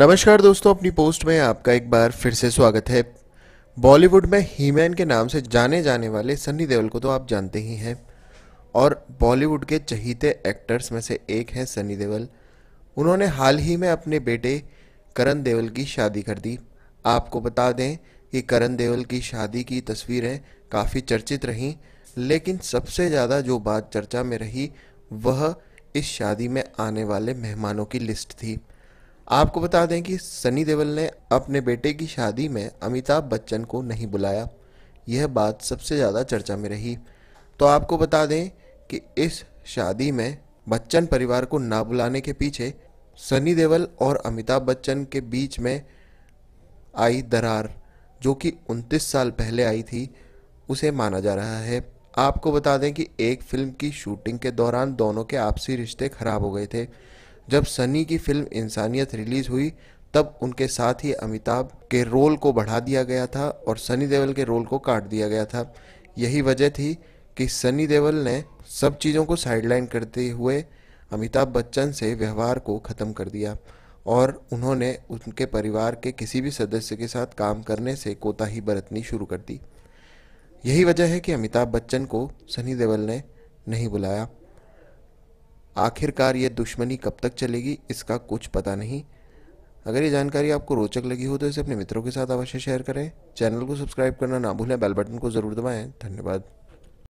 नमस्कार दोस्तों अपनी पोस्ट में आपका एक बार फिर से स्वागत है बॉलीवुड में हीमैन के नाम से जाने जाने वाले सनी देओल को तो आप जानते ही हैं और बॉलीवुड के चहीते एक्टर्स में से एक हैं सनी देओल उन्होंने हाल ही में अपने बेटे करण देओल की शादी कर दी आपको बता दें कि करण देओल की शादी की तस्वीरें काफ़ी चर्चित रहीं लेकिन सबसे ज़्यादा जो बात चर्चा में रही वह इस शादी में आने वाले मेहमानों की लिस्ट थी आपको बता दें कि सनी देवल ने अपने बेटे की शादी में अमिताभ बच्चन को नहीं बुलाया यह बात सबसे ज़्यादा चर्चा में रही तो आपको बता दें कि इस शादी में बच्चन परिवार को ना बुलाने के पीछे सनी देवल और अमिताभ बच्चन के बीच में आई दरार जो कि 29 साल पहले आई थी उसे माना जा रहा है आपको बता दें कि एक फिल्म की शूटिंग के दौरान दोनों के आपसी रिश्ते खराब हो गए थे जब सनी की फिल्म इंसानियत रिलीज हुई तब उनके साथ ही अमिताभ के रोल को बढ़ा दिया गया था और सनी देवल के रोल को काट दिया गया था यही वजह थी कि सनी देवल ने सब चीज़ों को साइडलाइन करते हुए अमिताभ बच्चन से व्यवहार को ख़त्म कर दिया और उन्होंने उनके परिवार के किसी भी सदस्य के साथ काम करने से कोताही बरतनी शुरू कर दी यही वजह है कि अमिताभ बच्चन को सनी देवल ने नहीं बुलाया आखिरकार ये दुश्मनी कब तक चलेगी इसका कुछ पता नहीं अगर ये जानकारी आपको रोचक लगी हो तो इसे अपने मित्रों के साथ अवश्य शेयर करें चैनल को सब्सक्राइब करना ना भूलें बेल बटन को ज़रूर दबाएं धन्यवाद